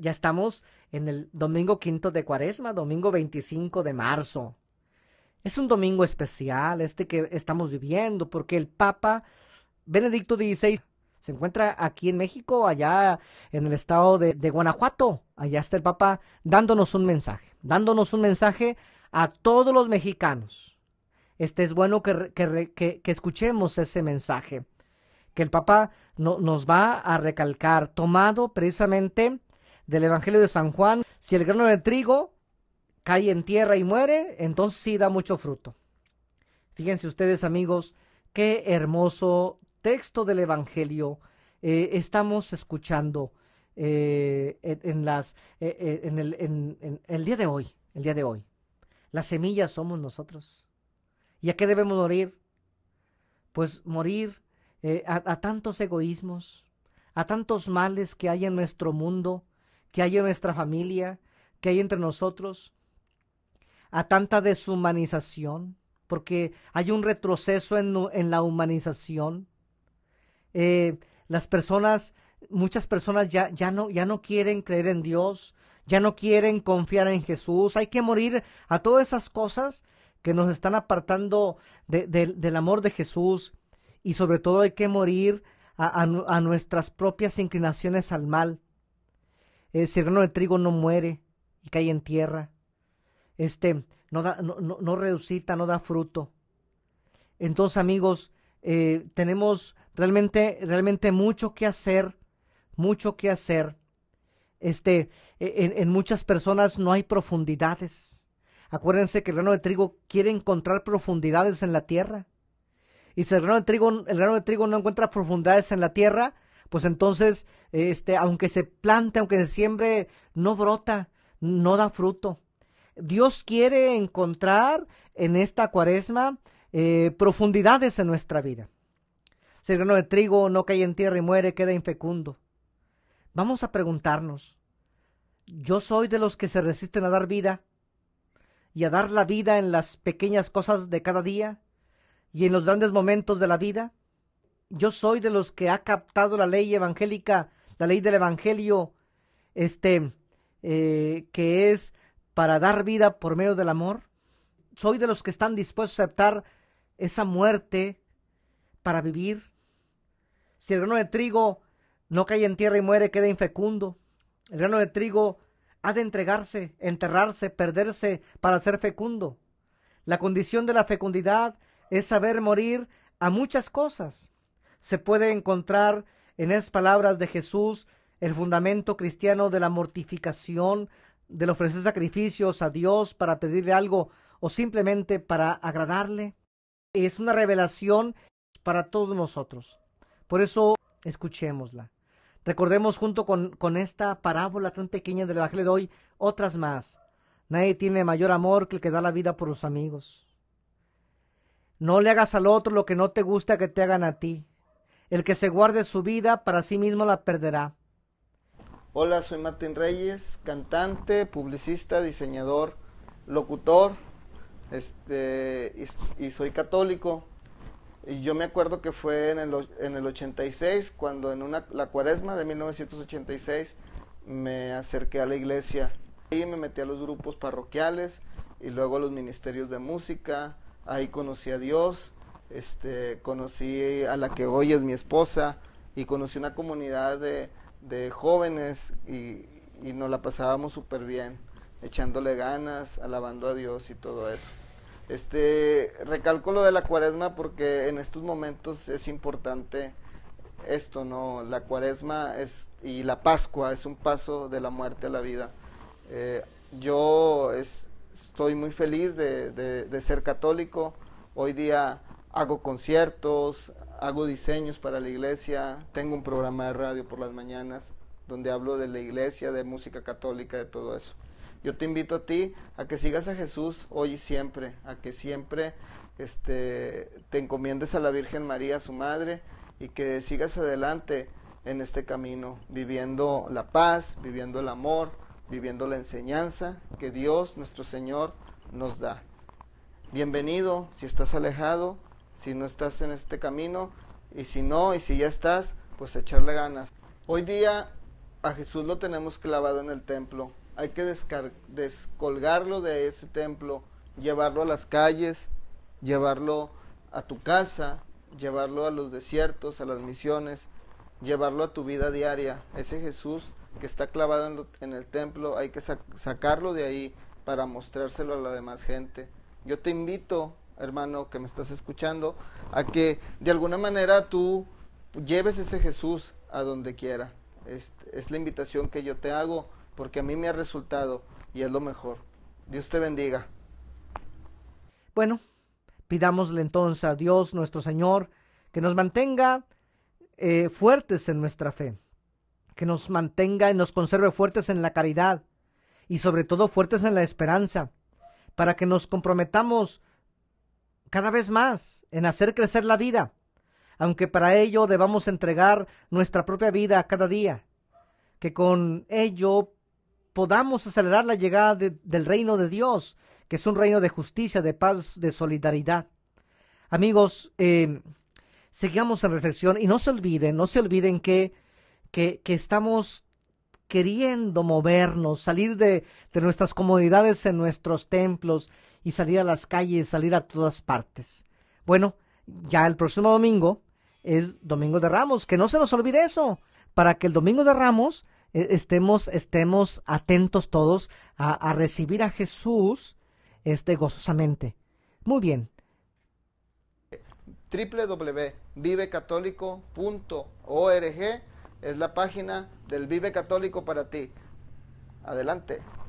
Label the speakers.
Speaker 1: ya estamos en el domingo quinto de cuaresma, domingo 25 de marzo. Es un domingo especial este que estamos viviendo porque el Papa Benedicto XVI se encuentra aquí en México, allá en el estado de, Guanajuato. Allá está el Papa dándonos un mensaje, dándonos un mensaje a todos los mexicanos. Este es bueno que, que, escuchemos ese mensaje que el Papa nos va a recalcar, tomado precisamente del Evangelio de San Juan, si el grano de trigo cae en tierra y muere, entonces sí da mucho fruto. Fíjense ustedes amigos, qué hermoso texto del Evangelio eh, estamos escuchando eh, en, las, eh, en, el, en, el, día de hoy, el día de hoy. Las semillas somos nosotros. ¿Y a qué debemos morir? Pues morir a, a tantos egoísmos, a tantos males que hay en nuestro mundo, que hay en nuestra familia, que hay entre nosotros, a tanta deshumanización, porque hay un retroceso en, la humanización. Eh, las personas, muchas personas ya, ya, no, ya no quieren creer en Dios, ya no quieren confiar en Jesús. Hay que morir a todas esas cosas que nos están apartando del amor de Jesús y sobre todo hay que morir a nuestras propias inclinaciones al mal. Eh, si el grano de trigo no muere y cae en tierra. Este no, da, no, no da fruto. Entonces, amigos, eh, tenemos realmente, realmente mucho que hacer, mucho que hacer. Este, e, en, muchas personas no hay profundidades. Acuérdense que el grano de trigo quiere encontrar profundidades en la tierra. Y si el grano de el grano de trigo no encuentra profundidades en la tierra, pues entonces, este, aunque se plante, aunque se siembre, no brota, no da fruto. Dios quiere encontrar en esta cuaresma eh, profundidades en nuestra vida. Si el grano de trigo no cae en tierra y muere, queda infecundo. Vamos a preguntarnos, ¿yo soy de los que se resisten a dar vida y a dar la vida en las pequeñas cosas de cada día y en los grandes momentos de la vida? yo soy de los que ha captado la ley evangélica, la ley del evangelio, este, eh, que es para dar vida por medio del amor. Soy de los que están dispuestos a aceptar esa muerte para vivir. Si el grano de trigo no cae en tierra y muere, queda infecundo. El grano de trigo ha de entregarse, enterrarse, perderse para ser fecundo. La condición de la fecundidad es saber morir a muchas cosas se puede encontrar en esas palabras de Jesús el fundamento cristiano de la mortificación, del ofrecer sacrificios a Dios para pedirle algo o simplemente para agradarle. Es una revelación para todos nosotros. Por eso escuchémosla. Recordemos junto con, con esta parábola tan pequeña del Evangelio de hoy otras más. Nadie tiene mayor amor que el que da la vida por los amigos. No le hagas al otro lo que no te gusta que te hagan a ti. El que se guarde su vida, para sí mismo la perderá.
Speaker 2: Hola, soy Martín Reyes, cantante, publicista, diseñador, locutor, este, y, soy católico. Y yo me acuerdo que fue en el, en el 86, cuando en la cuaresma de 1986 me acerqué a la iglesia. Ahí me metí a los grupos parroquiales y luego a los ministerios de música. Ahí conocí a Dios este, conocí a la que hoy es mi esposa y conocí una comunidad de, jóvenes y, nos la pasábamos súper bien, echándole ganas, alabando a Dios y todo eso. Este, recalco lo de la cuaresma porque en estos momentos es importante esto, ¿no? La cuaresma es, y la pascua es un paso de la muerte a la vida. Eh, yo estoy muy feliz de ser católico. Hoy día hago conciertos, hago diseños para la iglesia, tengo un programa de radio por las mañanas donde hablo de la iglesia, de música católica, de todo eso. Yo te invito a ti a que sigas a Jesús hoy y siempre, a que siempre este, te encomiendes a la Virgen María, su madre, y que sigas adelante en este camino, viviendo la paz, viviendo el amor, viviendo la enseñanza que Dios, nuestro Señor, nos da. Bienvenido, si estás alejado, si no estás en este camino, y si no, y si ya estás, pues echarle ganas. Hoy día a Jesús lo tenemos clavado en el templo, hay que descolgarlo de ese templo, llevarlo a las calles, llevarlo a tu casa, llevarlo a los desiertos, a las misiones, llevarlo a tu vida diaria. Ese Jesús que está clavado en, el templo, hay que sacarlo de ahí para mostrárselo a la demás gente. Yo te invito hermano que me estás escuchando, a que de alguna manera tú lleves ese Jesús a donde quiera. Es, la invitación que yo te hago porque a mí me ha resultado y es lo mejor. Dios te bendiga.
Speaker 1: Bueno, pidámosle entonces a Dios nuestro Señor que nos mantenga eh, fuertes en nuestra fe, que nos mantenga y nos conserve fuertes en la caridad y sobre todo fuertes en la esperanza, para que nos comprometamos cada vez más en hacer crecer la vida, aunque para ello debamos entregar nuestra propia vida cada día, que con ello podamos acelerar la llegada del reino de Dios, que es un reino de justicia, de paz, de solidaridad. Amigos, eh, sigamos en reflexión y no se olviden, no se olviden que, que, estamos queriendo movernos, salir de, de nuestras comodidades en nuestros templos, y salir a las calles, salir a todas partes. Bueno, ya el próximo domingo es Domingo de Ramos, que no se nos olvide eso, para que el Domingo de Ramos eh, estemos, estemos atentos todos a, recibir a Jesús este, gozosamente. Muy bien.
Speaker 2: www.vivecatólico.org es la página del Vive Católico para ti. Adelante.